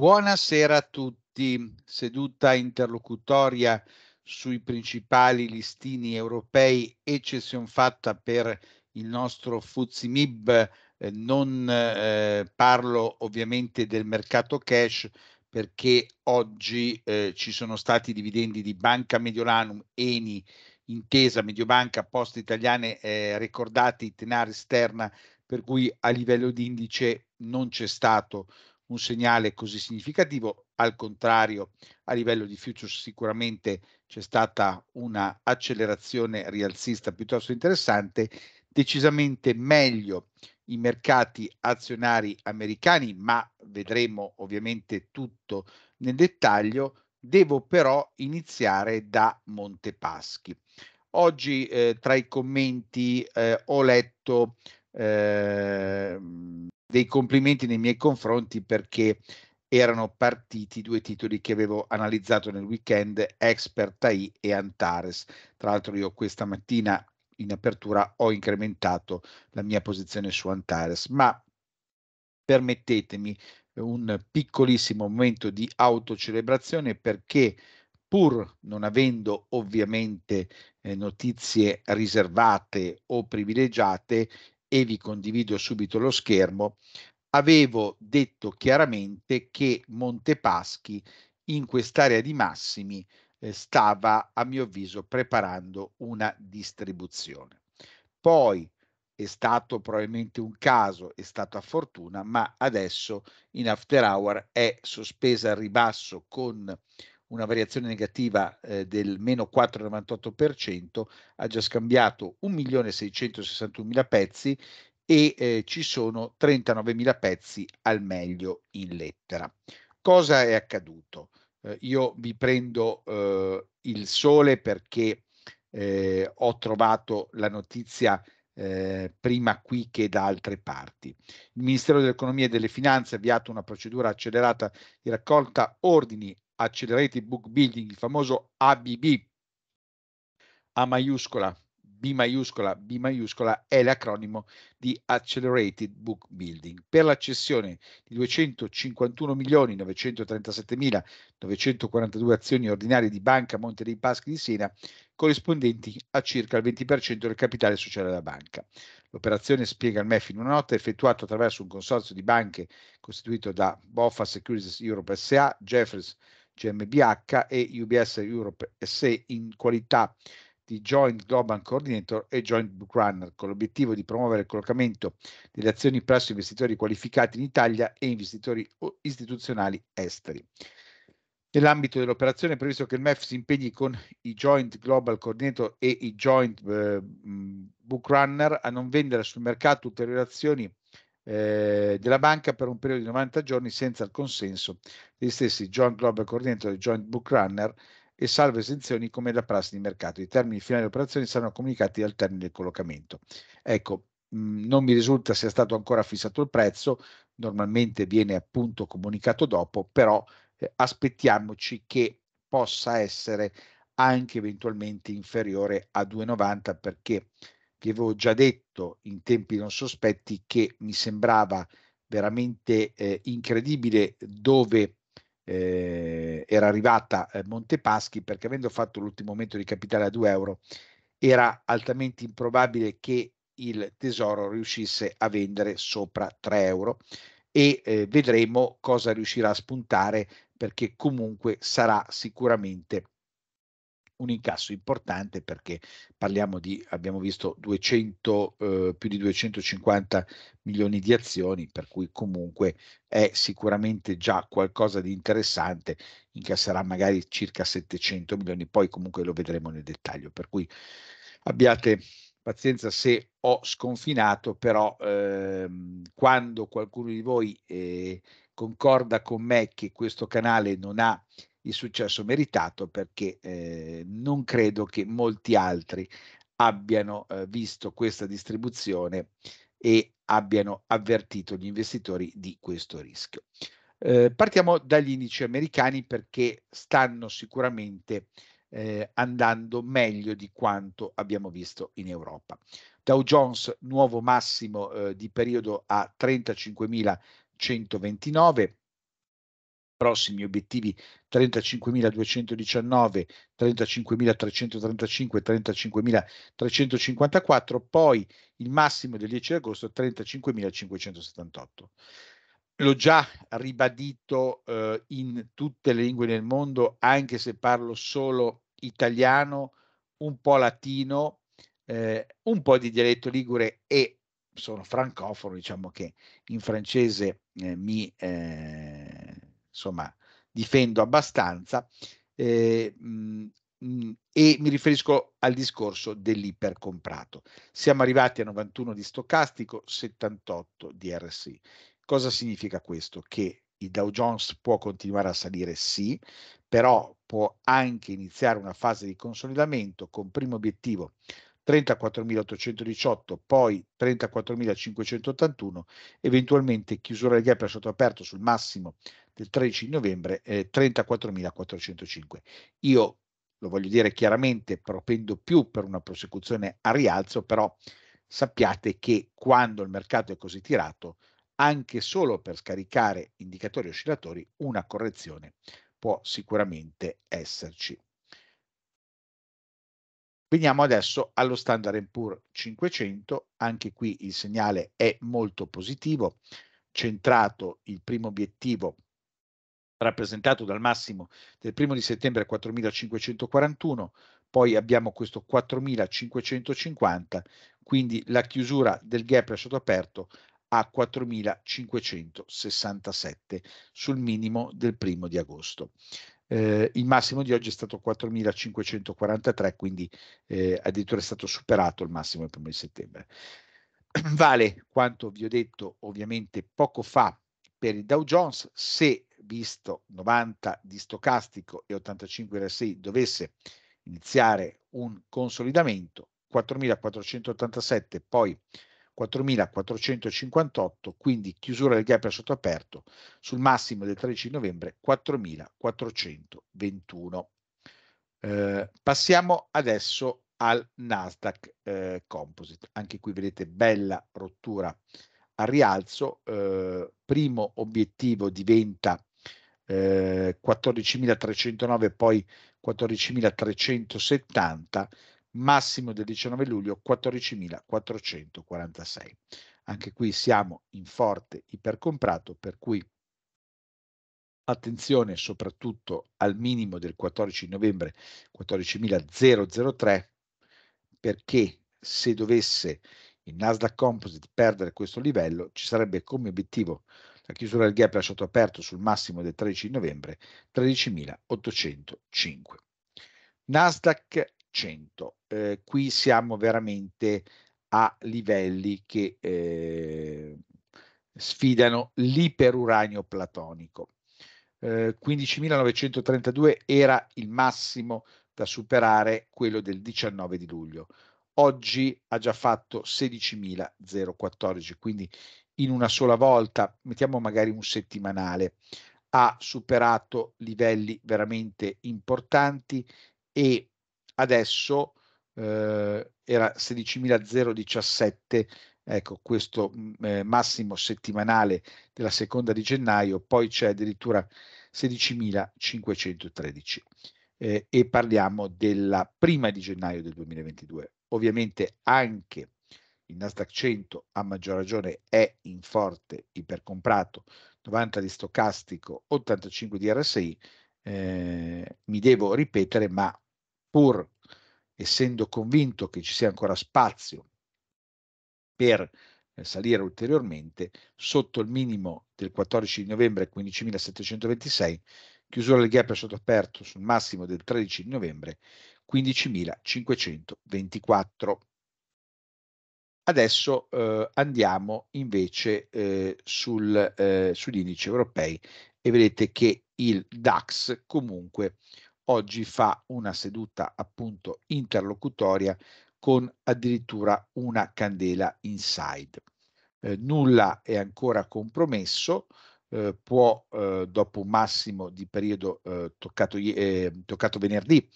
Buonasera a tutti. Seduta interlocutoria sui principali listini europei, eccezion fatta per il nostro FUZIMIB. Eh, non eh, parlo ovviamente del mercato cash perché oggi eh, ci sono stati dividendi di Banca Mediolanum, Eni, Intesa, Mediobanca, Poste Italiane, eh, ricordati, Tenare Esterna, per cui a livello di indice non c'è stato un segnale così significativo, al contrario a livello di futures sicuramente c'è stata una accelerazione rialzista piuttosto interessante, decisamente meglio i mercati azionari americani, ma vedremo ovviamente tutto nel dettaglio, devo però iniziare da Montepaschi. Oggi eh, tra i commenti eh, ho letto eh, dei complimenti nei miei confronti perché erano partiti due titoli che avevo analizzato nel weekend, Expert AI e Antares. Tra l'altro io questa mattina in apertura ho incrementato la mia posizione su Antares, ma permettetemi un piccolissimo momento di autocelebrazione perché pur non avendo ovviamente eh, notizie riservate o privilegiate, e vi condivido subito lo schermo, avevo detto chiaramente che Montepaschi in quest'area di massimi eh, stava a mio avviso preparando una distribuzione. Poi è stato probabilmente un caso, è stata fortuna, ma adesso in after hour è sospesa al ribasso con una variazione negativa eh, del meno 4,98%, ha già scambiato 1.661.000 pezzi e eh, ci sono 39.000 pezzi al meglio in lettera. Cosa è accaduto? Eh, io vi prendo eh, il sole perché eh, ho trovato la notizia eh, prima qui che da altre parti. Il Ministero dell'Economia e delle Finanze ha avviato una procedura accelerata di raccolta ordini Accelerated Book Building, il famoso ABB, A maiuscola, B maiuscola, B maiuscola, è l'acronimo di Accelerated Book Building. Per l'accessione di 251.937.942 azioni ordinarie di Banca Monte dei Paschi di Siena, corrispondenti a circa il 20% del capitale sociale della banca. L'operazione, spiega il MEF in una nota, è effettuata attraverso un consorzio di banche costituito da Boffa Securities Europe SA, Jeffers GmbH e UBS Europe SE in qualità di Joint Global Coordinator e Joint Bookrunner, con l'obiettivo di promuovere il collocamento delle azioni presso investitori qualificati in Italia e investitori istituzionali esteri. Nell'ambito dell'operazione è previsto che il MEF si impegni con i Joint Global Coordinator e i Joint eh, Bookrunner a non vendere sul mercato ulteriori azioni eh, della banca per un periodo di 90 giorni senza il consenso degli stessi Joint Global Coordinator e Joint Book Runner e salvo esenzioni come la prassi di mercato. I termini finali delle operazioni saranno comunicati al termine del collocamento. Ecco, mh, mm, non mi risulta sia stato ancora fissato il prezzo, normalmente viene appunto comunicato dopo, però eh, aspettiamoci che possa essere anche eventualmente inferiore a 2,90 perché vi avevo già detto in tempi non sospetti che mi sembrava veramente eh, incredibile dove eh, era arrivata eh, Montepaschi perché avendo fatto l'ultimo momento di capitale a 2 euro era altamente improbabile che il tesoro riuscisse a vendere sopra 3 euro e eh, vedremo cosa riuscirà a spuntare perché comunque sarà sicuramente un incasso importante perché parliamo di, abbiamo visto 200, eh, più di 250 milioni di azioni, per cui comunque è sicuramente già qualcosa di interessante, incasserà magari circa 700 milioni, poi comunque lo vedremo nel dettaglio, per cui abbiate pazienza se ho sconfinato, però ehm, quando qualcuno di voi eh, concorda con me che questo canale non ha il successo meritato perché eh, non credo che molti altri abbiano eh, visto questa distribuzione e abbiano avvertito gli investitori di questo rischio. Eh, partiamo dagli indici americani perché stanno sicuramente eh, andando meglio di quanto abbiamo visto in Europa. Dow Jones nuovo massimo eh, di periodo a 35.129, prossimi obiettivi 35.219, 35.335 35.354, poi il massimo del 10 agosto 35.578. L'ho già ribadito eh, in tutte le lingue del mondo, anche se parlo solo italiano, un po' latino, eh, un po' di dialetto ligure e sono francofono, diciamo che in francese eh, mi eh, insomma, difendo abbastanza. Eh, mh, mm, mh, e mi riferisco al discorso dell'ipercomprato. Siamo arrivati a 91 di stocastico, 78 di RSI. Cosa significa questo? Che il Dow Jones può continuare a salire, sì, però può anche iniziare una fase di consolidamento con primo obiettivo 34.818, poi 34.581, eventualmente chiusura del gap sotto aperto sul massimo del 13 novembre eh, 34.405. Io lo voglio dire chiaramente, propendo più per una prosecuzione a rialzo, però sappiate che quando il mercato è così tirato, anche solo per scaricare indicatori oscillatori, una correzione può sicuramente esserci. Veniamo adesso allo Standard Poor's 500, anche qui il segnale è molto positivo, centrato il primo obiettivo rappresentato dal massimo del primo di settembre a 4541, poi abbiamo questo 4550, quindi la chiusura del gap lasciato aperto a 4567 sul minimo del primo di agosto. Eh, il massimo di oggi è stato 4543, quindi eh, addirittura è stato superato il massimo del primo di settembre. Vale quanto vi ho detto ovviamente poco fa per il Dow Jones, se visto 90 di stocastico e 85 RSI, dovesse iniziare un consolidamento, 4.487, poi 4.458, quindi chiusura del gap a aperto sul massimo del 13 novembre 4.421. Eh, passiamo adesso al Nasdaq eh, Composite, anche qui vedete bella rottura a rialzo, eh, primo obiettivo diventa eh, 14.309, poi 14.370, massimo del 19 luglio 14.446. Anche qui siamo in forte ipercomprato, per cui attenzione soprattutto al minimo del 14 novembre 14.003 perché se dovesse il Nasdaq Composite perdere questo livello ci sarebbe come obiettivo la chiusura del gap lasciato aperto sul massimo del 13 novembre 13.805. Nasdaq 100. Eh, qui siamo veramente a livelli che eh, sfidano l'iperuranio platonico. Eh, 15.932 era il massimo da superare, quello del 19 di luglio. Oggi ha già fatto 16.014, quindi in una sola volta, mettiamo magari un settimanale, ha superato livelli veramente importanti e adesso eh, era 16.017, ecco questo mm, eh, massimo settimanale della seconda di gennaio, poi c'è addirittura 16.513 eh, e parliamo della prima di gennaio del 2022. Ovviamente anche il Nasdaq 100 a maggior ragione è in forte ipercomprato, 90 di stocastico, 85 di RSI, eh, mi devo ripetere, ma pur essendo convinto che ci sia ancora spazio per eh, salire ulteriormente, sotto il minimo del 14 di novembre 15.726, chiusura del gap è sotto aperto sul massimo del 13 di novembre 15.524. Adesso eh, andiamo invece eh, sul, eh, sugli indici europei e vedete che il DAX comunque oggi fa una seduta appunto interlocutoria con addirittura una candela inside. nulla è ancora compromesso, può dopo un massimo di periodo toccato, ehm, toccato venerdì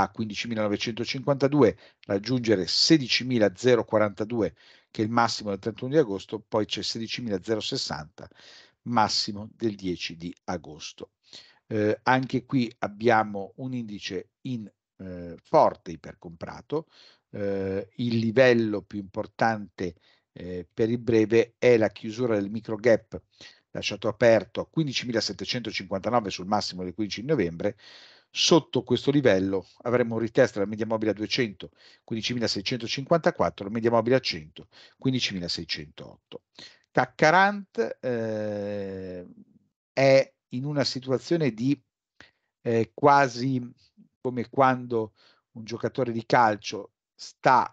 a 15.952, raggiungere 16.042 che è il massimo del 31 di agosto, poi c'è 16.060 massimo del 10 di agosto. Eh, anche qui abbiamo un indice in eh, forte ipercomprato, eh, il livello più importante eh, per il breve è la chiusura del micro gap lasciato aperto a 15.759 sul massimo del 15 novembre, Sotto questo livello avremo un ritest della media mobile a 200, 15.654, media mobile a 100, 15.608. Caccarant eh, è in una situazione di eh, quasi come quando un giocatore di calcio sta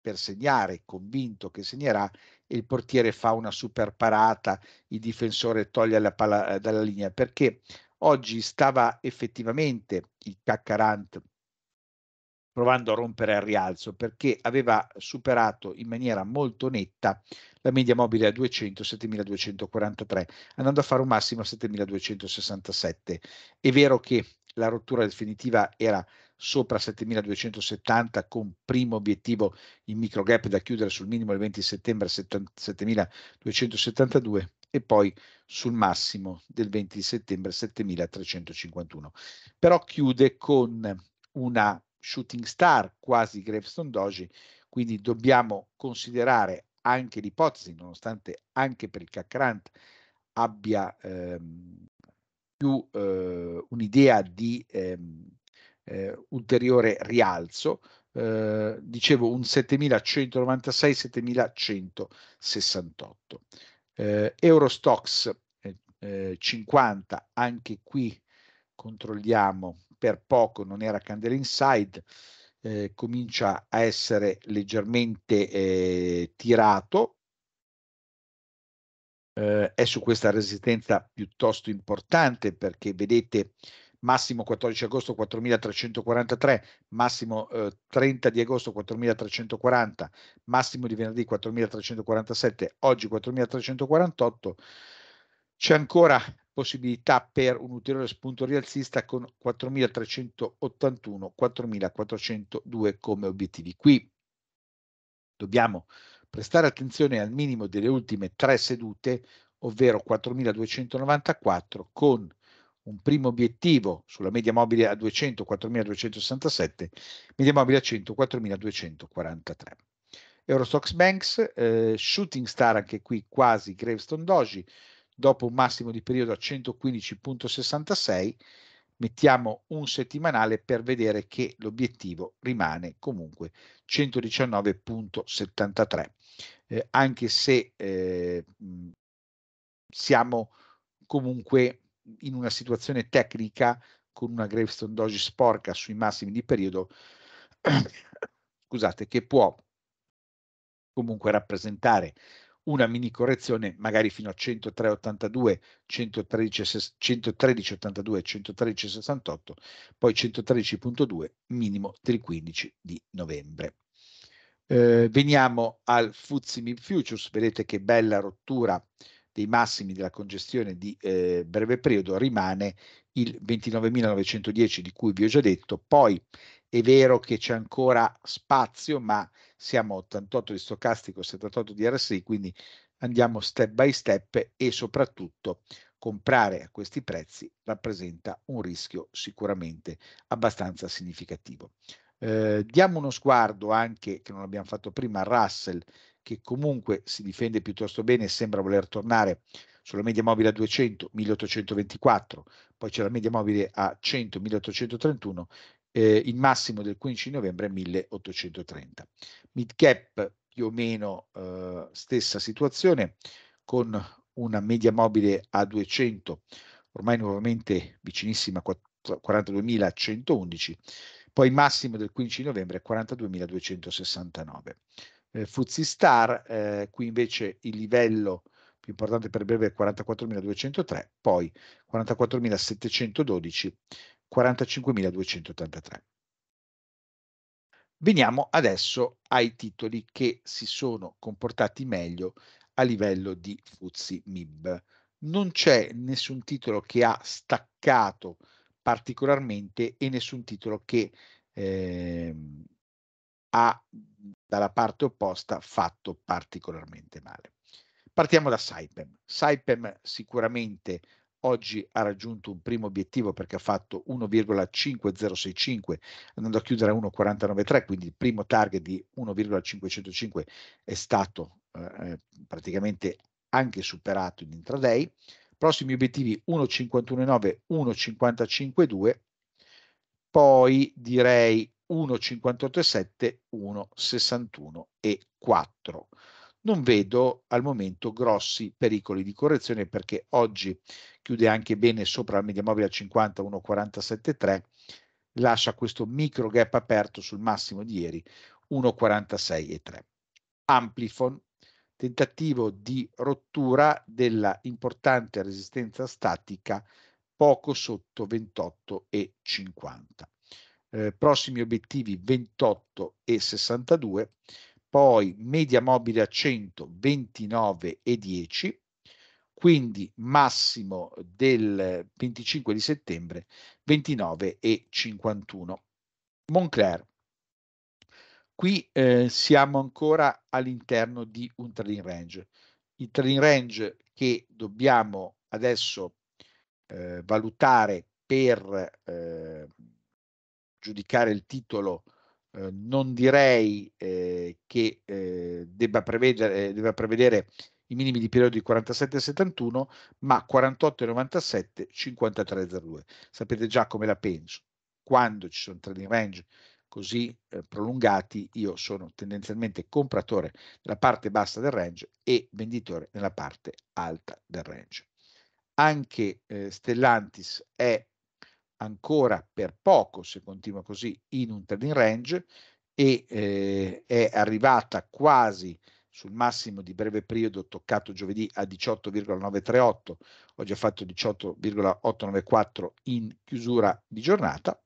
per segnare, convinto che segnerà, e il portiere fa una super parata, il difensore toglie la palla eh, dalla linea, perché Oggi stava effettivamente il CAC provando a rompere al rialzo perché aveva superato in maniera molto netta la media mobile a 200 7243 andando a fare un massimo a 7267 è vero che la rottura definitiva era sopra 7270 con primo obiettivo il micro gap da chiudere sul minimo il 20 settembre 7272 e poi sul massimo del 20 settembre 7351. Però chiude con una shooting star quasi Gravestone Doji, quindi dobbiamo considerare anche l'ipotesi, nonostante anche per il Cacrant abbia ehm, più eh, un'idea di ehm, eh, ulteriore rialzo, eh, dicevo un 7196-7168. Eh, Eurostox eh, 50, eh, anche qui controlliamo per poco, non era candela inside, eh, comincia a essere leggermente eh, tirato, eh, è su questa resistenza piuttosto importante perché vedete massimo 14 agosto 4343, massimo eh, 30 di agosto 4340, massimo di venerdì 4347, oggi 4348. C'è ancora possibilità per un ulteriore spunto rialzista con 4381, 4402 come obiettivi. Qui dobbiamo prestare attenzione al minimo delle ultime tre sedute, ovvero 4294 con un primo obiettivo sulla media mobile a 204.267, media mobile a 104.243. Eurostox Banks, eh, Shooting Star anche qui quasi Gravestone Doji, dopo un massimo di periodo a 115.66, mettiamo un settimanale per vedere che l'obiettivo rimane comunque 119.73, eh, anche se eh, siamo comunque in una situazione tecnica con una gravestone doge sporca sui massimi di periodo, scusate, che può comunque rappresentare una mini correzione magari fino a 103,82, 113,82, 113,68, poi 113,2 minimo del 15 di novembre. Eh, veniamo al Fuzzi Futures, vedete che bella rottura dei massimi della congestione di eh, breve periodo rimane il 29.910 di cui vi ho già detto, poi è vero che c'è ancora spazio, ma siamo 88 di stocastico, 78 di RSI, quindi andiamo step by step e soprattutto comprare a questi prezzi rappresenta un rischio sicuramente abbastanza significativo. Eh, diamo uno sguardo anche, che non abbiamo fatto prima, a Russell che comunque si difende piuttosto bene e sembra voler tornare sulla media mobile a 200, 1824, poi c'è la media mobile a 100, 1831, eh, il massimo del 15 novembre 1830. Mid cap più o meno eh, stessa situazione con una media mobile a 200, ormai nuovamente vicinissima a 42.111, poi massimo del 15 novembre 42.269 eh, Fuzzi Star, eh, qui invece il livello più importante per breve è 44.203, poi 44.712, 45.283. Veniamo adesso ai titoli che si sono comportati meglio a livello di Fuzzi MIB. Non c'è nessun titolo che ha staccato particolarmente e nessun titolo che eh, ha dalla parte opposta fatto particolarmente male. Partiamo da Saipem. Saipem sicuramente oggi ha raggiunto un primo obiettivo perché ha fatto 1,5065 andando a chiudere a 1,493, quindi il primo target di 1,505 è stato eh, eh, praticamente anche superato in intraday. Prossimi obiettivi 1,519, 1,552, poi direi 1,587, 1,61 e 4. Non vedo al momento grossi pericoli di correzione perché oggi chiude anche bene sopra la media mobile a 50, 1,473, lascia questo micro gap aperto sul massimo di ieri, 1,46,3. Amplifon, tentativo di rottura della importante resistenza statica poco sotto 28,50 eh, prossimi obiettivi 28 e 62, poi media mobile a 100, 29 e 10, quindi massimo del 25 di settembre 29 e 51. Moncler. Qui eh, siamo ancora all'interno di un trading range. Il trading range che dobbiamo adesso eh, valutare per eh, giudicare il titolo eh, non direi eh, che eh, debba prevedere, eh, debba, prevedere, i minimi di periodo di 47 71, ma 48 97, 53 02. Sapete già come la penso. Quando ci sono trading range così eh, prolungati, io sono tendenzialmente compratore nella parte bassa del range e venditore nella parte alta del range. Anche eh, Stellantis è ancora per poco, se continua così, in un trading range e eh, è arrivata quasi sul massimo di breve periodo toccato giovedì a 18,938, ho già fatto 18,894 in chiusura di giornata,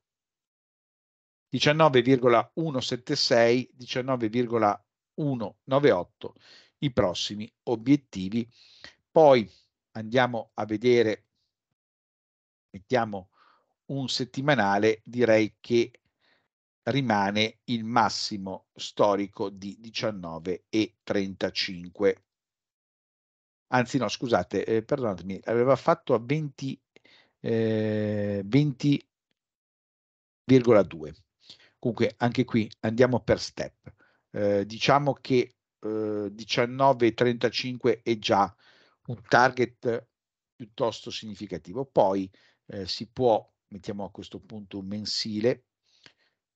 19,176, 19,198 i prossimi obiettivi. Poi andiamo a vedere, mettiamo un settimanale direi che rimane il massimo storico di 19,35. Anzi no, scusate, eh, perdonatemi, aveva fatto a 20,2. Eh, 20, Comunque anche qui andiamo per step. Eh, diciamo che eh, 19,35 è già un target piuttosto significativo. Poi eh, si può mettiamo a questo punto un mensile,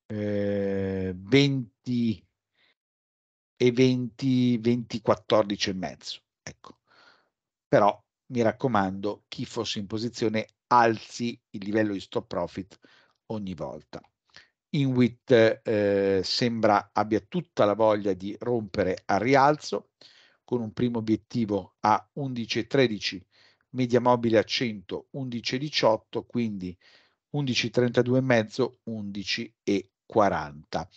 eh, 20 e 20, 20, 14 e mezzo. Ecco. Però mi raccomando, chi fosse in posizione alzi il livello di stop profit ogni volta. Inuit eh, sembra abbia tutta la voglia di rompere al rialzo con un primo obiettivo a 11,13, media mobile a 100, 11,18, quindi 11,32,5, 11,40.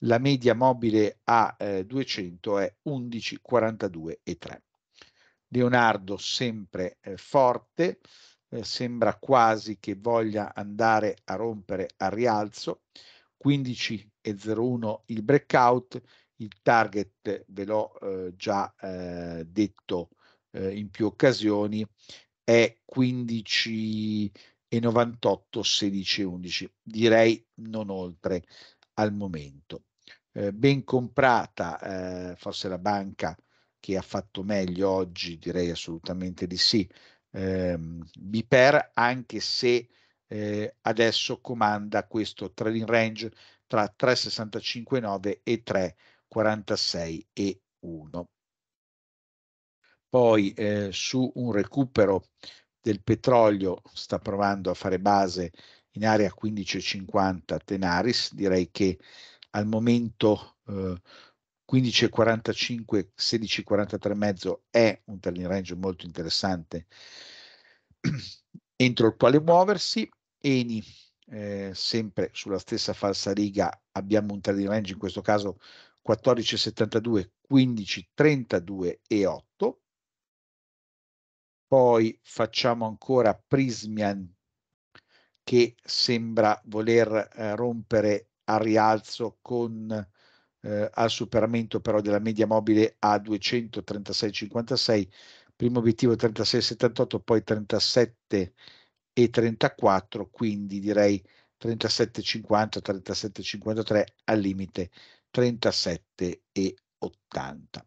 La media mobile a eh, 200 è e 3. Leonardo sempre eh, forte, eh, sembra quasi che voglia andare a rompere a rialzo, 15,01 il breakout, il target ve l'ho eh, già eh, detto eh, in più occasioni, è 15 e 98 16 11 direi non oltre al momento eh, ben comprata eh, forse la banca che ha fatto meglio oggi direi assolutamente di sì eh, Biper anche se eh, adesso comanda questo trading range tra 3,65,9 e 3,46 e 1 poi eh, su un recupero del petrolio sta provando a fare base in area 15,50 tenaris, direi che al momento eh, 15,45, 16,43,5 è un turning range molto interessante entro il quale muoversi. Eni, eh, sempre sulla stessa falsa riga, abbiamo un turning range in questo caso 14,72, 15,32 e 8. Poi facciamo ancora Prismian che sembra voler eh, rompere a rialzo con eh, al superamento però della media mobile a 236,56, primo obiettivo 36,78, poi 37 e 34, quindi direi 37,50, 37,53 al limite 37 e 80.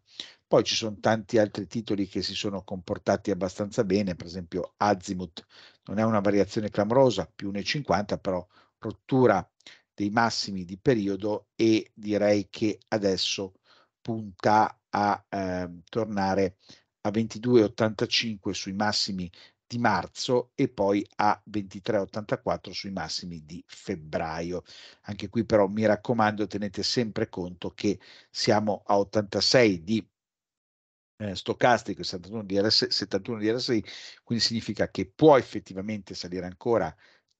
Poi ci sono tanti altri titoli che si sono comportati abbastanza bene, per esempio Azimut non è una variazione clamorosa, più 1,50, però rottura dei massimi di periodo e direi che adesso punta a eh, tornare a 22,85 sui massimi di marzo e poi a 23,84 sui massimi di febbraio. Anche qui però mi raccomando tenete sempre conto che siamo a 86 di eh, stocastico 71 di, RS, 71 di RSI, quindi significa che può effettivamente salire ancora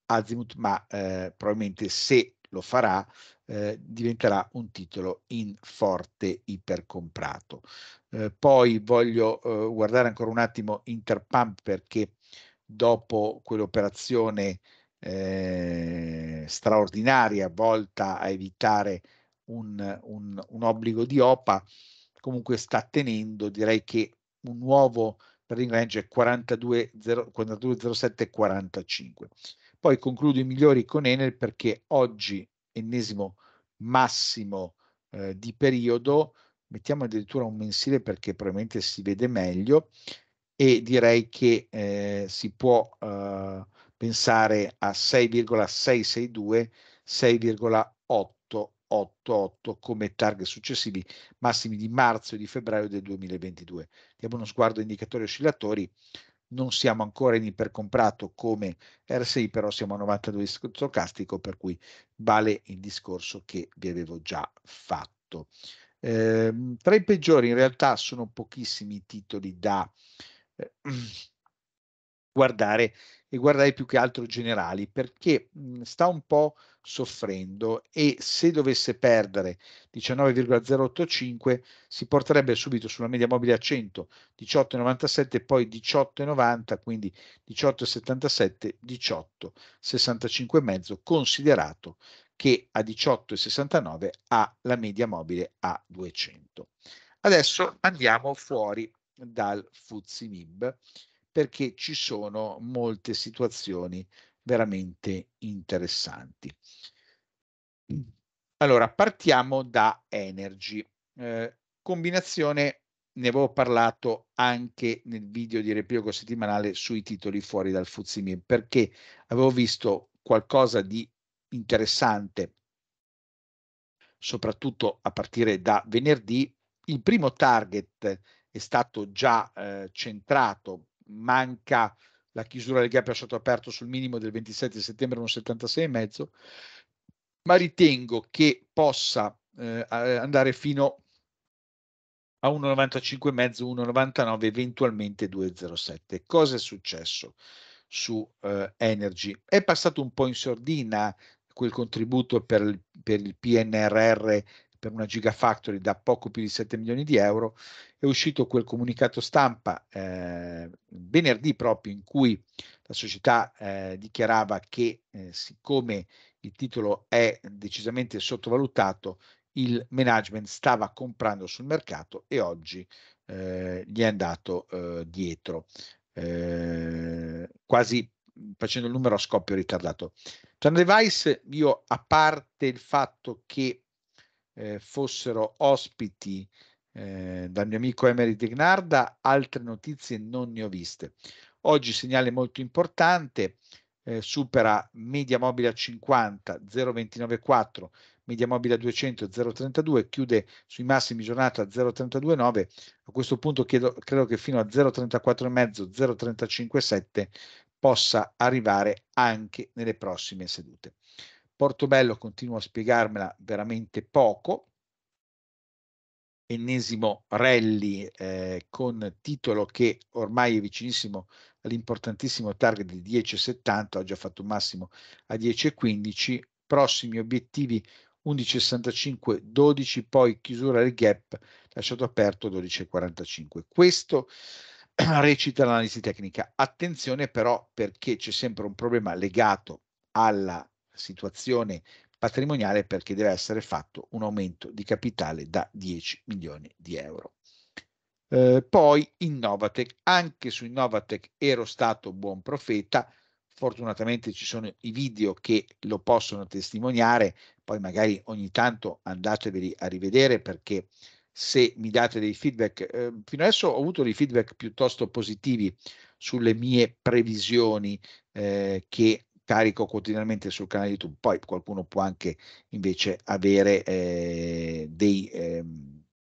Azimuth, ma eh, probabilmente se lo farà eh, diventerà un titolo in forte ipercomprato. Eh, poi voglio eh, guardare ancora un attimo Interpump perché dopo quell'operazione eh, straordinaria volta a evitare un, un, un obbligo di OPA, comunque sta tenendo, direi che un nuovo trading range è 42,07 42, 45. Poi concludo i migliori con Enel perché oggi ennesimo massimo eh, di periodo, mettiamo addirittura un mensile perché probabilmente si vede meglio e direi che eh, si può eh, pensare a 6,662, 6,8 8,8 come target successivi massimi di marzo e di febbraio del 2022. Diamo uno sguardo a indicatori oscillatori, non siamo ancora in ipercomprato come RSI, però siamo a 92 stocastico, per cui vale il discorso che vi avevo già fatto. Eh, tra i peggiori in realtà sono pochissimi i titoli da eh, guardare e guardarei più che altro generali perché mhmm, sta un po' soffrendo e se dovesse perdere 19,085 si porterebbe subito sulla media mobile a 100 18,97 poi 18,90 quindi 18,77 18,65,5 considerato che a 18,69 ha la media mobile a 200 adesso andiamo fuori dal Fuzzi MIB perché ci sono molte situazioni veramente interessanti. Allora, partiamo da Energy. Eh, combinazione, ne avevo parlato anche nel video di repiego settimanale sui titoli fuori dal Fuzimir, perché avevo visto qualcosa di interessante, soprattutto a partire da venerdì. Il primo target è stato già eh, centrato manca la chiusura del gap a sotto aperto sul minimo del 27 settembre 1,76,5, ma ritengo che possa eh, andare fino a 1,95,5, 1,99, eventualmente 2,07. Cosa è successo su eh, Energy? È passato un po' in sordina quel contributo per il, per il PNRR per una Gigafactory da poco più di 7 milioni di euro è uscito quel comunicato stampa eh, venerdì proprio in cui la società eh, dichiarava che eh, siccome il titolo è decisamente sottovalutato, il management stava comprando sul mercato e oggi eh, gli è andato eh, dietro, eh, quasi mm, facendo il numero a scoppio ritardato. Thunder Vice, io a parte il fatto che fossero ospiti eh, dal mio amico Emery Degnarda, altre notizie non ne ho viste. Oggi segnale molto importante, eh, supera media mobile a 50, 0,294, media mobile a 200, 0,32, chiude sui massimi giornata a 0,329, a questo punto chiedo, credo che fino a 0,345, 0,357 possa arrivare anche nelle prossime sedute. Portobello continua a spiegarmela veramente poco, ennesimo rally eh, con titolo che ormai è vicinissimo all'importantissimo target di 10,70, oggi già fatto un massimo a 10,15, prossimi obiettivi 11,65, 12, poi chiusura del gap lasciato aperto 12,45. Questo recita l'analisi tecnica. Attenzione però perché c'è sempre un problema legato alla situazione patrimoniale perché deve essere fatto un aumento di capitale da 10 milioni di euro. Eh, poi Innovatec, anche su Innovatec ero stato buon profeta, fortunatamente ci sono i video che lo possono testimoniare, poi magari ogni tanto andateveli a rivedere perché se mi date dei feedback, eh, fino adesso ho avuto dei feedback piuttosto positivi sulle mie previsioni eh, che carico quotidianamente sul canale YouTube, poi qualcuno può anche invece avere eh, dei, eh,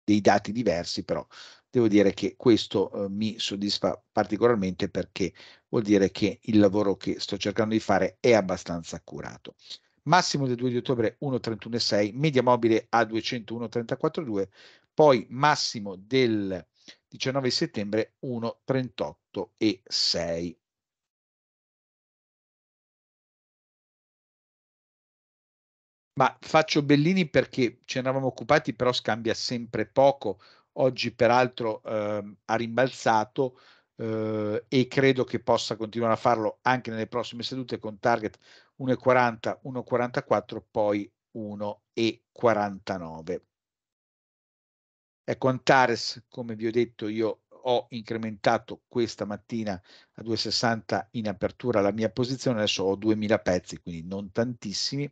dei, dati diversi, però devo dire che questo eh, mi soddisfa particolarmente perché vuol dire che il lavoro che sto cercando di fare è abbastanza accurato. Massimo del 2 di ottobre 1.31.6, media mobile a 201.34.2, poi massimo del 19 settembre 1.38.6. ma faccio Bellini perché ce ne eravamo occupati, però scambia sempre poco. Oggi peraltro eh, ha rimbalzato eh, e credo che possa continuare a farlo anche nelle prossime sedute con target 1,40, 1,44, poi 1,49. Ecco, Antares, come vi ho detto, io ho incrementato questa mattina a 2,60 in apertura la mia posizione, adesso ho 2000 pezzi, quindi non tantissimi.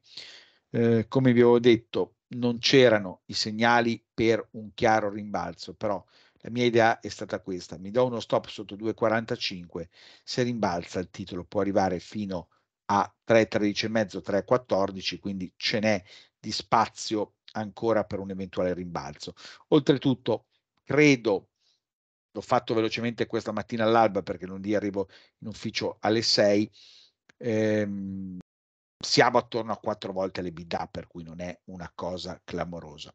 Eh, come vi avevo detto, non c'erano i segnali per un chiaro rimbalzo, però la mia idea è stata questa, mi do uno stop sotto 2,45, se rimbalza il titolo può arrivare fino a 3,13,5, 3,14, quindi ce n'è di spazio ancora per un eventuale rimbalzo. Oltretutto, credo, l'ho fatto velocemente questa mattina all'alba perché lunedì arrivo in ufficio alle 6, ehm, siamo attorno a quattro volte le l'EBITDA, per cui non è una cosa clamorosa.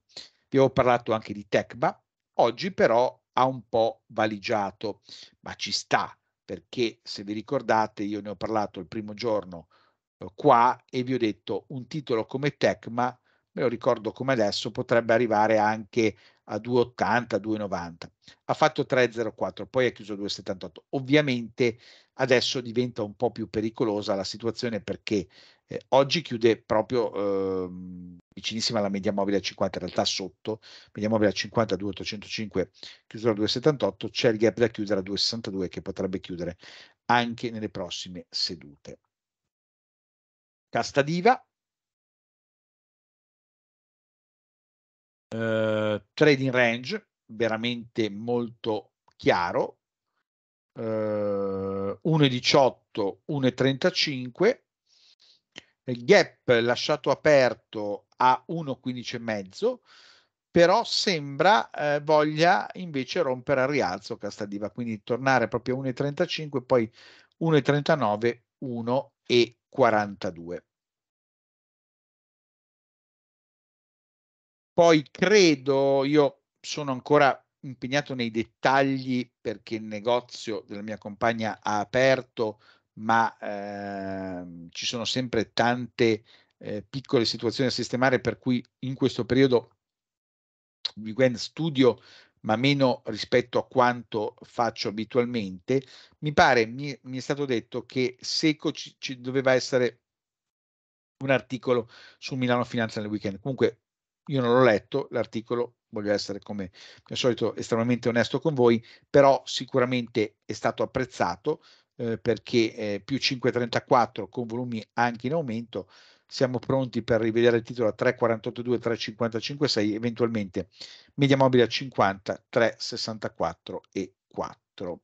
Vi avevo parlato anche di Tecba, oggi però ha un po' valigiato, ma ci sta, perché se vi ricordate io ne ho parlato il primo giorno eh, qua e vi ho detto un titolo come Tecma, me lo ricordo come adesso, potrebbe arrivare anche a 2,80, 2,90. Ha fatto 3,04, poi ha chiuso 2,78. Ovviamente adesso diventa un po' più pericolosa la situazione perché eh, oggi chiude proprio eh, vicinissima alla media mobile a 50, in realtà sotto, media mobile a 50, 2805, chiusura a 278, c'è il gap da chiudere a 262 che potrebbe chiudere anche nelle prossime sedute. Castadiva. Eh, trading range veramente molto chiaro eh, 1,18 1,35 gap lasciato aperto a 1,15,5 però sembra eh, voglia invece rompere al rialzo Castadiva, quindi tornare proprio a 1,35, poi 1,39, 1,42. Poi credo, io sono ancora impegnato nei dettagli perché il negozio della mia compagna ha aperto, ma ehm, ci sono sempre tante eh, piccole situazioni da sistemare per cui in questo periodo weekend studio ma meno rispetto a quanto faccio abitualmente, mi pare, mi, mi è stato detto che secco ci, ci doveva essere un articolo su Milano Finanza nel weekend. Comunque io non l'ho letto, l'articolo voglio essere come al solito estremamente onesto con voi, però sicuramente è stato apprezzato, eh, perché eh, più 5,34 con volumi anche in aumento, siamo pronti per rivedere il titolo a 3,482, 3,556, eventualmente media mobile a 50, 3,64 e 4.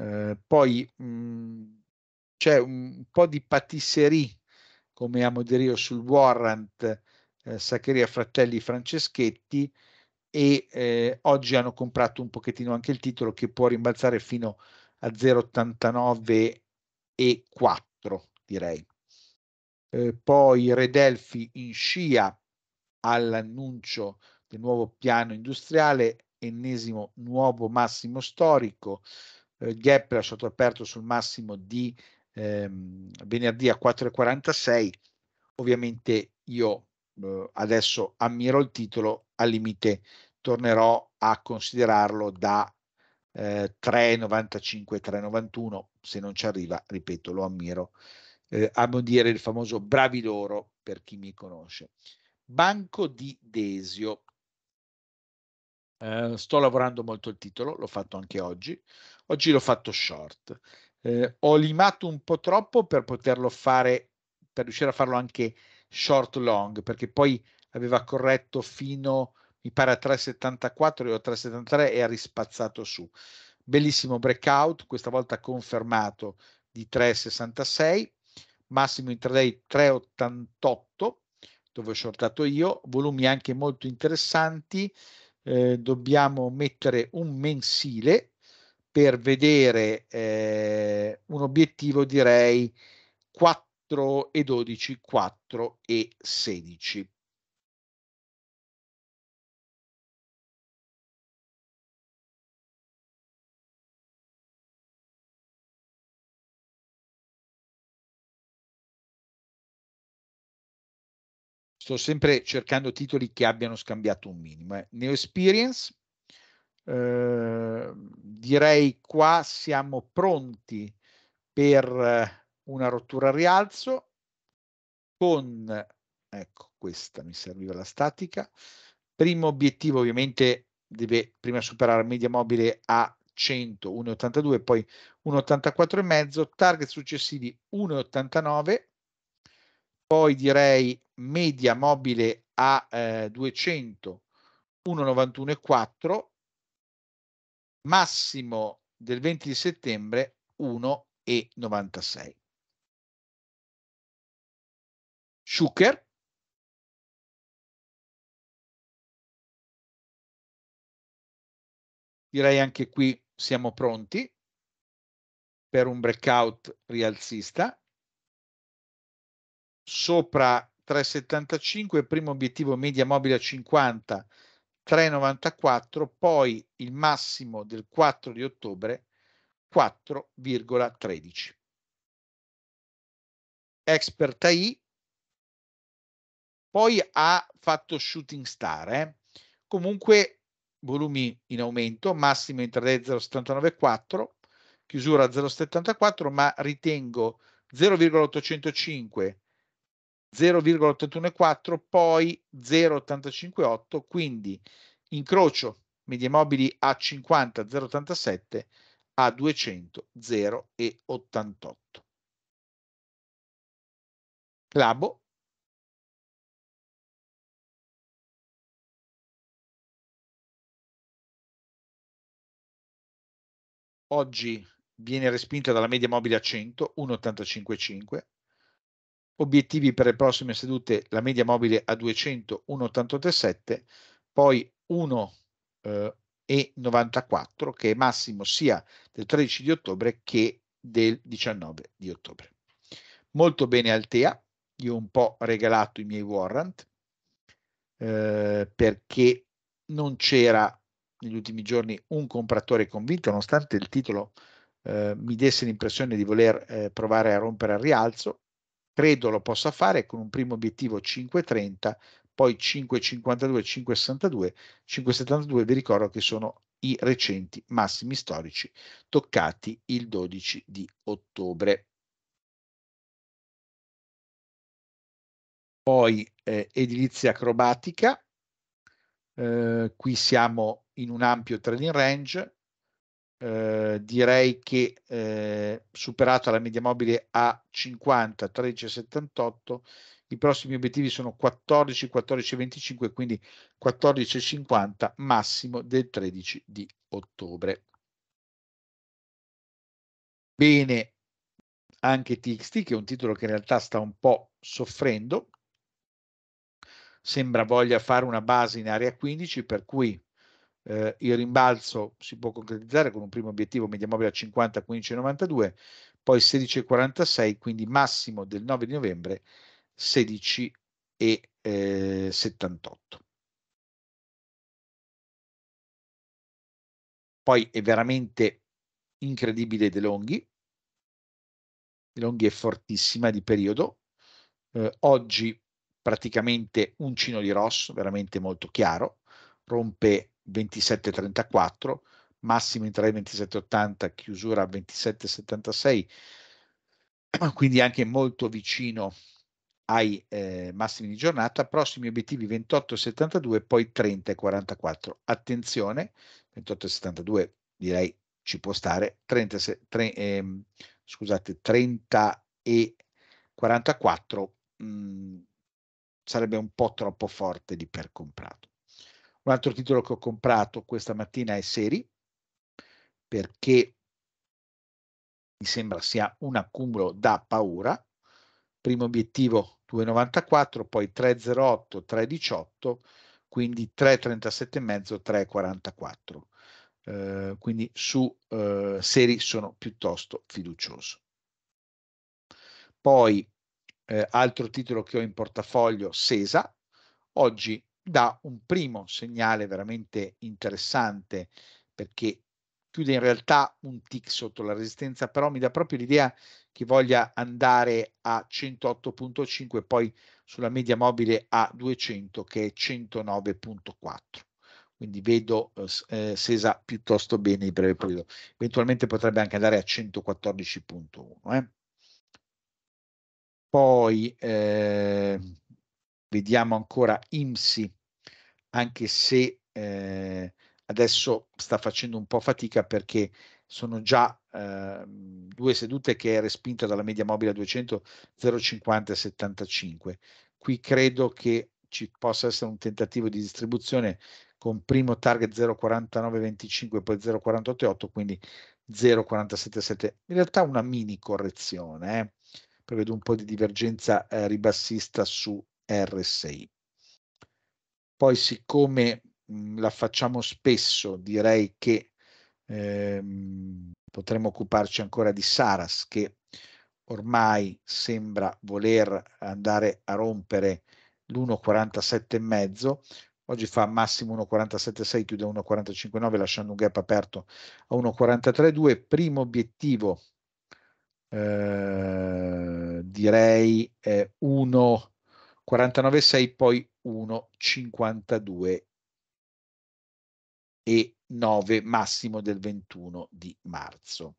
Eh, poi mh, mm, c'è un po' di patisserie, come amo dire io, sul warrant eh, Saccheria Fratelli Franceschetti e eh, oggi hanno comprato un pochettino anche il titolo che può rimbalzare fino a a 0,89 e 4 direi. Eh, poi Redelfi in scia all'annuncio del nuovo piano industriale, ennesimo nuovo massimo storico, eh, gap lasciato aperto sul massimo di ehm, venerdì a 4,46, ovviamente io eh, adesso ammiro il titolo, al limite tornerò a considerarlo da eh, 3,95, 3,91, se non ci arriva, ripeto, lo ammiro. Eh, amo dire il famoso bravi loro per chi mi conosce. Banco di Desio. Eh, sto lavorando molto il titolo, l'ho fatto anche oggi. Oggi l'ho fatto short. Eh, ho limato un po' troppo per poterlo fare, per riuscire a farlo anche short long, perché poi aveva corretto fino a mi pare a 3,74 o 3,73 e ha rispazzato su. Bellissimo breakout, questa volta confermato di 3,66, massimo intraday 3,88 dove ho shortato io, volumi anche molto interessanti, eh, dobbiamo mettere un mensile per vedere eh, un obiettivo direi 4 e 12, 4 e 16. sto sempre cercando titoli che abbiano scambiato un minimo. Eh. Neo Experience, eh, direi qua siamo pronti per eh, una rottura a rialzo con, ecco questa mi serviva la statica, primo obiettivo ovviamente deve prima superare media mobile a 100, 1,82, poi 1,84,5, target successivi 1,89, poi direi media mobile a eh, 200 1,91,4 massimo del 20 settembre e 1,96 Schucker direi anche qui siamo pronti per un breakout rialzista sopra 3,75, primo obiettivo media mobile a 50, 3,94, poi il massimo del 4 di ottobre 4,13. Expert AI, poi ha fatto Shooting Star, eh? comunque volumi in aumento, massimo intraday 0,794, chiusura 0,74, ma ritengo 0,805 0,814, poi 0,858, quindi incrocio media mobili a 50 087 a 200 0,88. Labo oggi viene respinta dalla media mobile a 100, 1,855, Obiettivi per le prossime sedute, la media mobile a 200, 1,837, poi 1,94 eh, che è massimo sia del 13 di ottobre che del 19 di ottobre. Molto bene Altea, io ho un po' regalato i miei warrant eh, perché non c'era negli ultimi giorni un compratore convinto, nonostante il titolo eh, mi desse l'impressione di voler eh, provare a rompere al rialzo, credo lo possa fare con un primo obiettivo 5.30, poi 5.52, 5.62, 5.72, vi ricordo che sono i recenti massimi storici toccati il 12 di ottobre. Poi eh, edilizia acrobatica, eh, qui siamo in un ampio trading range, eh, direi che eh, superata la media mobile a 50, 13, 78, i prossimi obiettivi sono 14, 14, 25, quindi 14, 50 massimo del 13 di ottobre. Bene, anche TXT che è un titolo che in realtà sta un po' soffrendo, sembra voglia fare una base in area 15 per cui eh, il rimbalzo si può concretizzare con un primo obiettivo media mobile a 50, 15, 92, poi 16 46, quindi massimo del 9 di novembre 16 e eh, 78. Poi è veramente incredibile De Longhi. De Longhi è fortissima di periodo. Eh, oggi praticamente un cino di rosso, veramente molto chiaro. Rompe 27,34, massima in 3,2780, chiusura 27,76, quindi anche molto vicino ai eh, massimi di giornata, prossimi obiettivi 28,72 poi 30,44. Attenzione, 28,72 direi ci può stare, 30, tre, eh, scusate, 30 e 44 mh, mm, sarebbe un po' troppo forte di per comprato. Un altro titolo che ho comprato questa mattina è Seri, perché mi sembra sia un accumulo da paura. Primo obiettivo 2,94, poi 3,08, 3,18, quindi 3,37,5, 3,44. Eh, quindi su eh, Seri sono piuttosto fiducioso. Poi eh, altro titolo che ho in portafoglio, Sesa. Oggi dà un primo segnale veramente interessante perché chiude in realtà un tick sotto la resistenza, però mi dà proprio l'idea che voglia andare a 108.5 e poi sulla media mobile a 200 che è 109.4. Quindi vedo eh, eh, Sesa piuttosto bene in breve periodo. Eventualmente potrebbe anche andare a 114.1. Eh. Poi eh, vediamo ancora IMSI, anche se eh, adesso sta facendo un po' fatica perché sono già eh, due sedute che è respinta dalla media mobile a 200 050 e 75 qui credo che ci possa essere un tentativo di distribuzione con primo target 0,4925 poi 0,488 quindi 0,477 in realtà una mini correzione eh? prevedo un po' di divergenza eh, ribassista su RSI. Poi siccome mm, la facciamo spesso, direi che ehm, potremmo occuparci ancora di Saras che ormai sembra voler andare a rompere l'1,47,5, oggi fa massimo 1,47,6, chiude 1,45,9 lasciando un gap aperto a 1,43,2, primo obiettivo eh, direi eh, 1, 49,6 poi 1, e 9 massimo del 21 di marzo.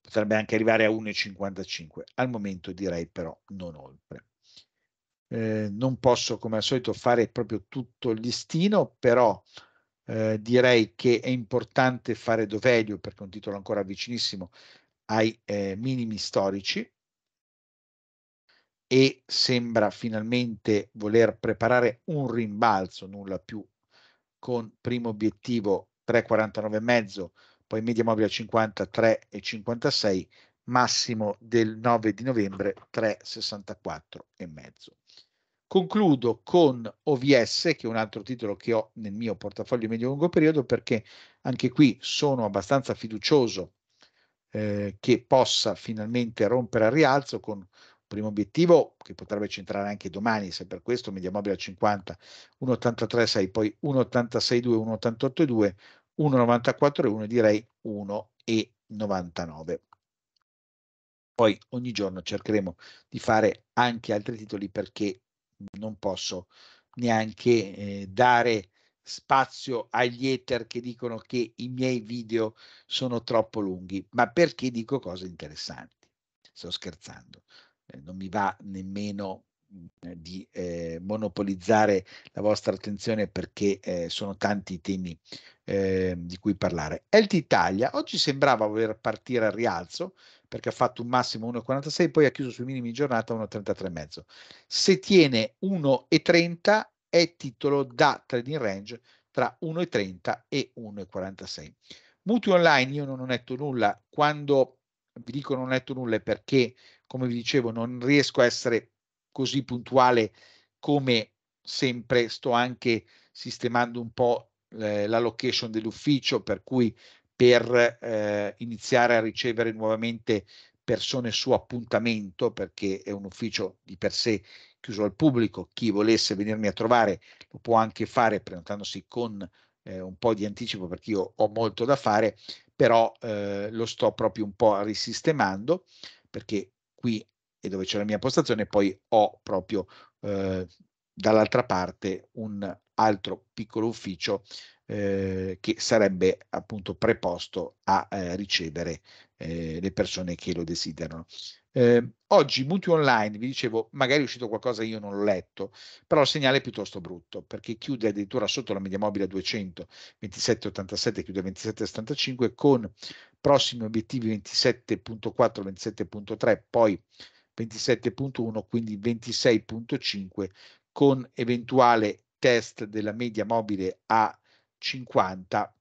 Potrebbe anche arrivare a 1,55, al momento direi però non oltre. Eh, non posso come al solito fare proprio tutto il listino, però eh, direi che è importante fare dovelio, perché è un titolo ancora vicinissimo ai eh, minimi storici, e sembra finalmente voler preparare un rimbalzo, nulla più, con primo obiettivo 3,49,5, poi media mobile a 53 e 56, massimo del 9 di novembre 3,64,5. Concludo con OVS, che è un altro titolo che ho nel mio portafoglio medio-lungo periodo, perché anche qui sono abbastanza fiducioso eh, che possa finalmente rompere al rialzo con primo obiettivo che potrebbe centrare anche domani, se per questo media a 50, 1,83,6, poi 1,86,2, 1,88,2, 1,94 e 1 direi 1,99. Poi ogni giorno cercheremo di fare anche altri titoli perché non posso neanche eh, dare spazio agli hater che dicono che i miei video sono troppo lunghi, ma perché dico cose interessanti. Sto scherzando. Eh, non mi va nemmeno eh, di eh, monopolizzare la vostra attenzione perché eh, sono tanti i temi eh, di cui parlare. LT Italia oggi sembrava voler partire al rialzo perché ha fatto un massimo 1,46 poi ha chiuso sui minimi giornata 1,33,5. Se tiene 1,30 è titolo da trading range tra 1,30 e 1,46. Mutui online io non ho letto nulla, quando vi dico non ho letto nulla è perché come vi dicevo, non riesco a essere così puntuale come sempre, sto anche sistemando un po' eh, la location dell'ufficio, per cui per eh, iniziare a ricevere nuovamente persone su appuntamento, perché è un ufficio di per sé chiuso al pubblico, chi volesse venirmi a trovare lo può anche fare prenotandosi con eh, un po' di anticipo perché io ho molto da fare, però eh, lo sto proprio un po' risistemando perché qui e dove c'è la mia postazione, poi ho proprio eh, dall'altra parte un altro piccolo ufficio eh, che sarebbe appunto preposto a eh, ricevere eh, le persone che lo desiderano. Eh, oggi mutui online, vi dicevo, magari è uscito qualcosa io non l'ho letto, però il segnale è piuttosto brutto perché chiude addirittura sotto la media mobile a 200, 27,87, chiude a 27,75 con prossimi obiettivi 27,4, 27,3, poi 27,1, quindi 26,5 con eventuale test della media mobile a 50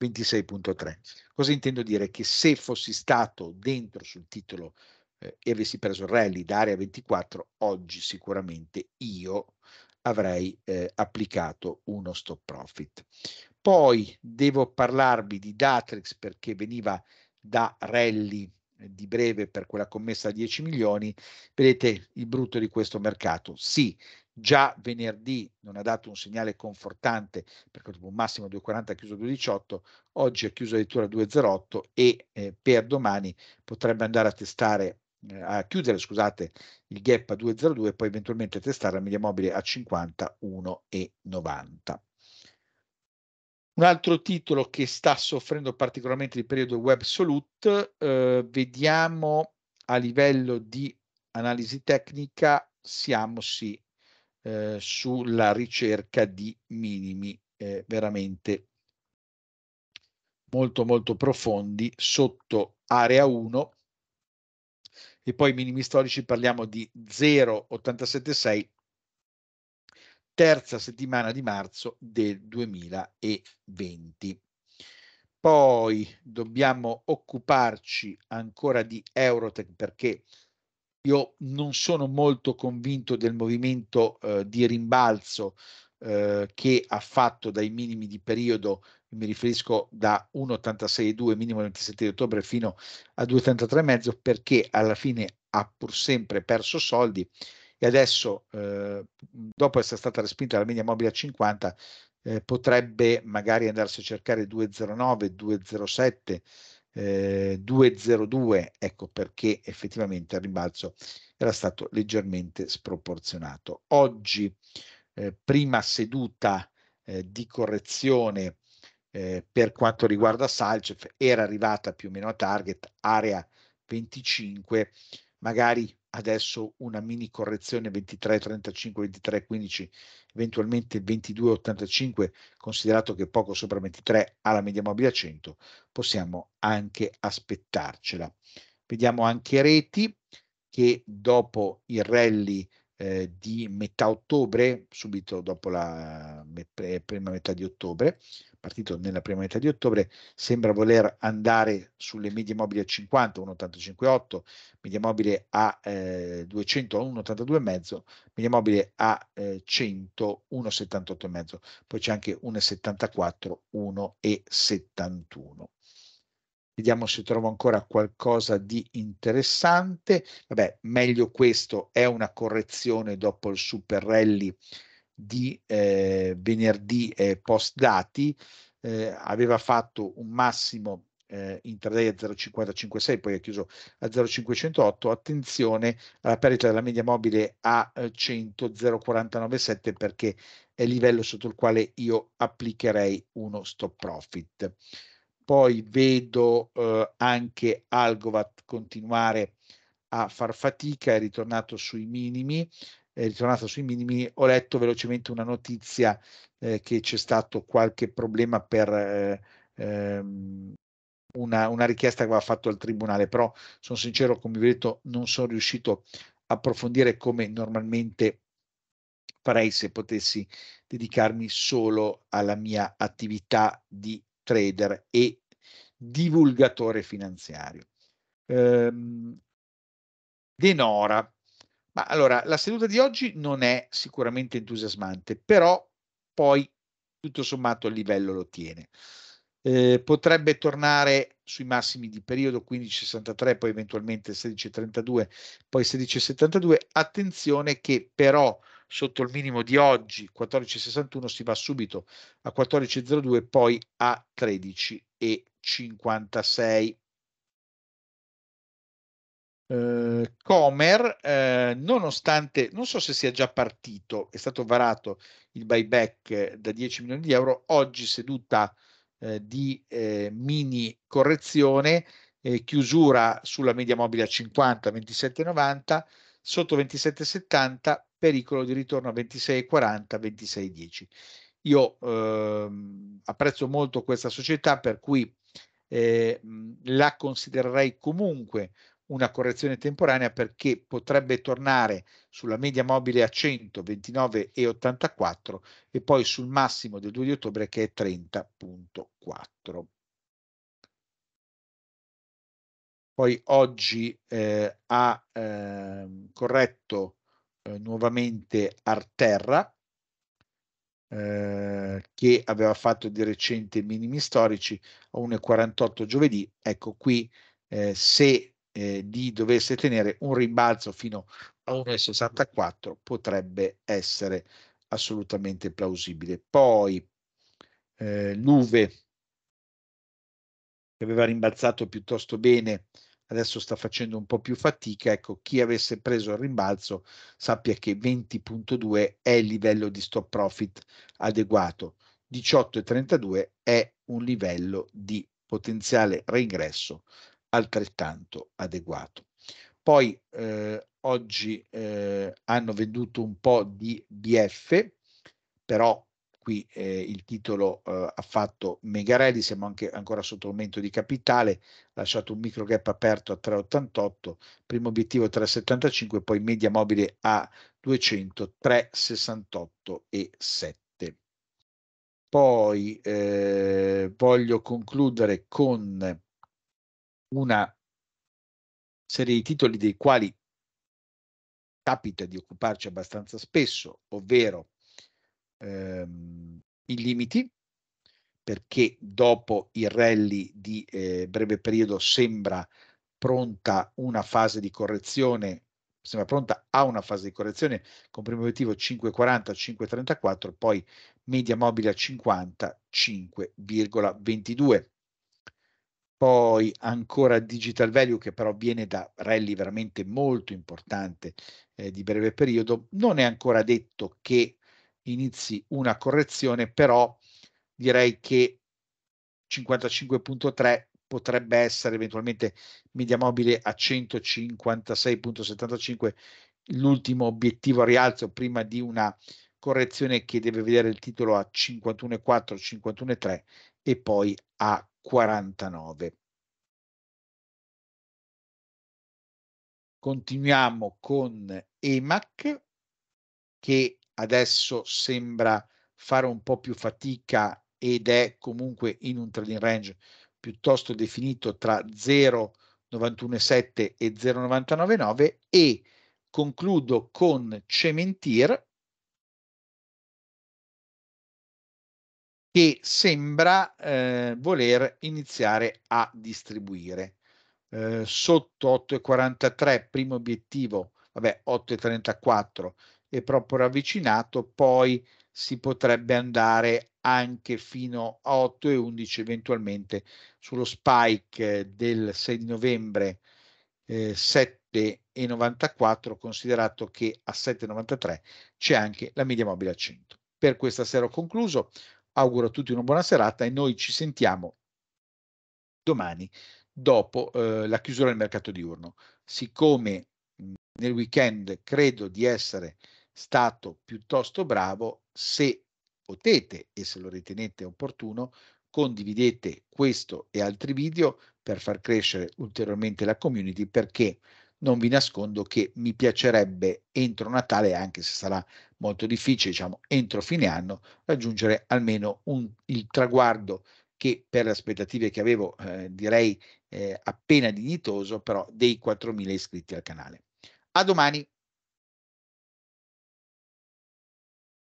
26.3. Cosa intendo dire? Che se fossi stato dentro sul titolo eh, e avessi preso il rally da area 24, oggi sicuramente io avrei eh, applicato uno stop profit. Poi devo parlarvi di Datrix perché veniva da rally eh, di breve per quella commessa a 10 milioni, vedete il brutto di questo mercato. Sì, già venerdì non ha dato un segnale confortante perché dopo un massimo 2,40 ha chiuso 2,18, oggi ha chiuso addirittura 2,08 e eh, per domani potrebbe andare a testare eh, a chiudere, scusate, il gap a 2,02 e poi eventualmente testare la media mobile a 51,90. Un altro titolo che sta soffrendo particolarmente il periodo Web salute eh, vediamo a livello di analisi tecnica, siamo sì eh, sulla ricerca di minimi eh, veramente molto molto profondi sotto area 1 e poi minimi storici parliamo di 0,876 terza settimana di marzo del 2020. Poi dobbiamo occuparci ancora di Eurotech perché io non sono molto convinto del movimento eh, di rimbalzo eh, che ha fatto dai minimi di periodo, mi riferisco da 1,86,2 minimo 27 di ottobre fino a 2,83,5 perché alla fine ha pur sempre perso soldi e adesso eh, dopo essere stata respinta la media mobile a 50 eh, potrebbe magari andarsi a cercare 2,09, 2,07 eh, 202, ecco perché effettivamente il rimbalzo era stato leggermente sproporzionato. Oggi, eh, prima seduta eh, di correzione eh, per quanto riguarda Salcev, era arrivata più o meno a target, area 25, magari adesso una mini correzione 23,35, 23,15, eventualmente 22,85, considerato che poco sopra 23 ha la media mobile a 100, possiamo anche aspettarcela. Vediamo anche reti che dopo il rally eh, di metà ottobre, subito dopo la me eh, prima metà di ottobre, partito nella prima metà di ottobre, sembra voler andare sulle medie mobili a 50, 1,85,8, media mobile a eh, 200, 1,82,5, media mobile a eh, 100, 1,78,5, poi c'è anche 1,74, 1,71. Vediamo se trovo ancora qualcosa di interessante. Vabbè, meglio questo, è una correzione dopo il super rally di eh, venerdì eh, post dati eh, aveva fatto un massimo eh, intraday a 0,556 poi ha chiuso a 0,508 attenzione alla perdita della media mobile a 100 eh, 0,497 perché è il livello sotto il quale io applicherei uno stop profit poi vedo eh, anche Algovat continuare a far fatica è ritornato sui minimi eh, ritornato sui minimi, ho letto velocemente una notizia eh, che c'è stato qualche problema per eh, ehm, una, una, richiesta che aveva fatto al tribunale, però sono sincero, come vi ho detto, non sono riuscito a approfondire come normalmente farei se potessi dedicarmi solo alla mia attività di trader e divulgatore finanziario. Ehm, Denora ma allora, la seduta di oggi non è sicuramente entusiasmante, però poi tutto sommato il livello lo tiene. Eh, potrebbe tornare sui massimi di periodo 15,63, poi eventualmente 16,32, poi 16,72. Attenzione che però sotto il minimo di oggi 14,61 si va subito a 14,02, poi a 13,56 eh, Comer, eh, nonostante, non so se sia già partito, è stato varato il buyback eh, da 10 milioni di euro, oggi seduta eh, di eh, mini correzione, eh, chiusura sulla media mobile a 50, 27,90, sotto 27,70, pericolo di ritorno a 26,40, 26,10. Io ehm, apprezzo molto questa società per cui la considererei comunque una correzione temporanea perché potrebbe tornare sulla media mobile a 129,84 e poi sul massimo del 2 di ottobre che è 30,4. Poi oggi eh, ha eh, corretto eh, nuovamente Arterra eh, che aveva fatto di recente minimi storici a 1,48 giovedì. Ecco qui eh, se eh, di dovesse tenere un rimbalzo fino a 1,64 potrebbe essere assolutamente plausibile. Poi eh, l'Uve che aveva rimbalzato piuttosto bene adesso sta facendo un po' più fatica, ecco chi avesse preso il rimbalzo sappia che 20.2 è il livello di stop profit adeguato, 18.32 è un livello di potenziale reingresso altrettanto adeguato. Poi eh, oggi eh, hanno venduto un po' di BF, però qui eh, il titolo eh, ha fatto mega rally, siamo anche ancora sotto aumento di capitale, lasciato un micro gap aperto a 3,88, primo obiettivo 3,75, poi media mobile a 200, 3,68 e 7. Poi eh, voglio concludere con una serie di titoli dei quali capita di occuparci abbastanza spesso, ovvero ehm, i limiti, perché dopo il rally di eh, breve periodo sembra pronta una fase di correzione, sembra pronta a una fase di correzione con primo obiettivo 5,40, 5,34, poi media mobile a 50, 5,22 poi ancora Digital Value che però viene da rally veramente molto importante eh, di breve periodo, non è ancora detto che inizi una correzione, però direi che 55.3 potrebbe essere eventualmente media mobile a 156.75 l'ultimo obiettivo a rialzo prima di una correzione che deve vedere il titolo a 51.4, 51.3 e poi a 49. Continuiamo con EMAC che adesso sembra fare un po' più fatica ed è comunque in un trading range piuttosto definito tra 0,917 e 0,999 e concludo con Cementir che sembra eh, voler iniziare a distribuire. Eh, sotto 8,43 primo obiettivo, vabbè 8,34 è proprio ravvicinato, poi si potrebbe andare anche fino a 8,11 eventualmente sullo spike eh, del 6 di novembre eh, 7,94 considerato che a 7,93 c'è anche la media mobile a 100. Per questa sera ho concluso, auguro a tutti una buona serata e noi ci sentiamo domani dopo eh, la chiusura del mercato diurno. Siccome mm, nel weekend credo di essere stato piuttosto bravo, se potete e se lo ritenete opportuno, condividete questo e altri video per far crescere ulteriormente la community perché non vi nascondo che mi piacerebbe entro Natale, anche se sarà molto difficile, diciamo entro fine anno, raggiungere almeno un, il traguardo che per le aspettative che avevo eh, direi eh, appena dignitoso, però dei 4.000 iscritti al canale. A domani!